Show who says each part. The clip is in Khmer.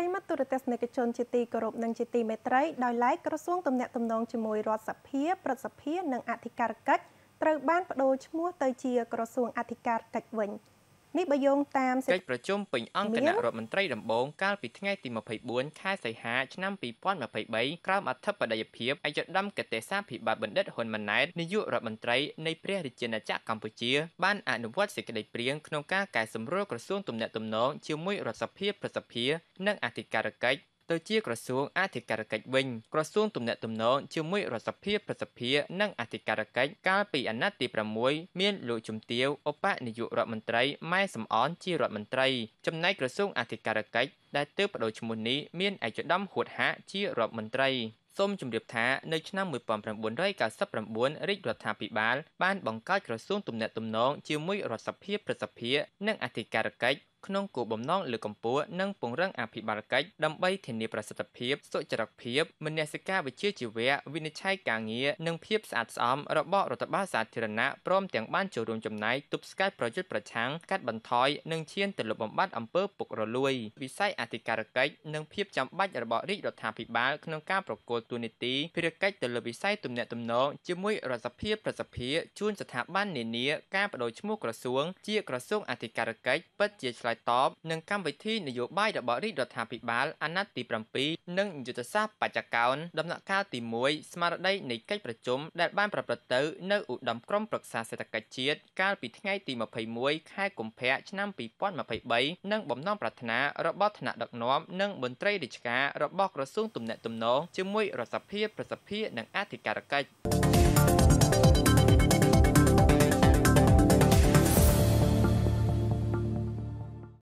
Speaker 1: រិមត្តទូរទស្សនិកជនជាទីគោរពនិងជាទីមេត្រីដោយឡែកក្រសួងទំនាក់ទំនងជាមួយរដ្ឋសភាប្រសិទ្ធភាពនិងអធិការកិច្ចត្រូវបានបដូរឈ្មោះទៅជាក្រសួងអធិការកិច្ចវិញ។នេះបើយោងតាមកិច្
Speaker 2: ចប្រជុំពេញអង្គគណៈរដ្ឋមន្ត្រីដំបូងកាលពីថ្ងៃទី24ខែសីហាឆ្នាំ2023ក្រោមអធិបតីភាពឯកឧត្តមកតេសាភិបាលបណ្ឌិតហ៊ុនម៉ាណែតនាយករដ្ឋមន្ត្រីនៃព្រះរាជាណាចក្រកម្ពុជាបានអនុវត្តសេចក្តីព្រាងក្នុងការកែសម្រួលក្រសួងទំនាក់ទំនង ជាមួយរដ្ឋសភាប្រសិទ្ធភាពនិងអធិការកិច្ចទៅជាក្រសួងអធិការកិច្ចវិញ ក្រសួងទំនាក់ទំនង ជាមួយរដ្ឋសភាប្រសិទ្ធិនិងអធិការកិច្ចកាលពីអាណត្តិទី6មានលោកជំទាវឧបនាយករដ្ឋមន្ត្រីម៉ែសំអនជារដ្ឋមន្ត្រីចំណែកក្រសួងអធិការកិច្ចដែលទើបបដូរឈ្មោះនេះមានឯកឧត្តមហួតហាក់ជារដ្ឋមន្ត្រីសូមជម្រាបថានៅឆ្នាំ1999រាជរដ្ឋាភិបាលបានបង្កើតក្រសួងទំនាក់ទំនង ជាមួយរដ្ឋសភាប្រសិទ្ធភាពនិងអធិការកិច្ចក្នុងគោលបំណងលើកកម្ពស់និងពង្រឹងអភិបាលកិច្ចដើម្បីធានាប្រសិទ្ធភាពសុចរិតភាព មនសិការវិជ្ជាជីវៈវិនិច្ឆ័យការងារនិងភាពស្អាតស្អំរបស់រដ្ឋបាលសាធារណៈព្រមទាំងបានចូលរួមចំណែកទប់ស្កាត់ប្រយុទ្ធប្រឆាំងកាត់បន្ថយនិងឈានទៅលុបបំបាត់អំពើពុករលួយវិស័យអធិការកិច្ចនិងភាពចាំបាច់របស់រាជរដ្ឋាភិបាលក្នុងការប្រកួតតួនាទីភារកិច្ចទៅលើវិស័យទំនាក់ទំនងជាមួយរដ្ឋសភាប្រសិទ្ធភាពជួនស្ថាប័ននានា ការបដូរឈ្មោះក្រសួងជាក្រសួងអធិការកិច្ចពិតជាឆ្លើយតបនឹងកម្មវិធីនយោបាយរបស់រាជរដ្ឋាភិបាលអាណត្តិទី7និងយុទ្ធសាស្ត្របច្ចកោនដំណាក់កាលទី1ស្មារតីនៃកិច្ចប្រជុំដែលបានប្រព្រឹត្តទៅនៅឧត្តមក្រុមប្រឹក្សាសេដ្ឋកិច្ចជាតិកាលពីថ្ងៃទី21ខែកុម្ភៈឆ្នាំ2023និងបំណងប្រាថ្នារបស់ថ្នាក់ដឹកនាំនិងមន្ត្រីរាជការរបស់ក្រសួងទំនាក់ទំនងជាមួយរដ្ឋសភាប្រសិទ្ធភាពនិងអធិការកិច្ច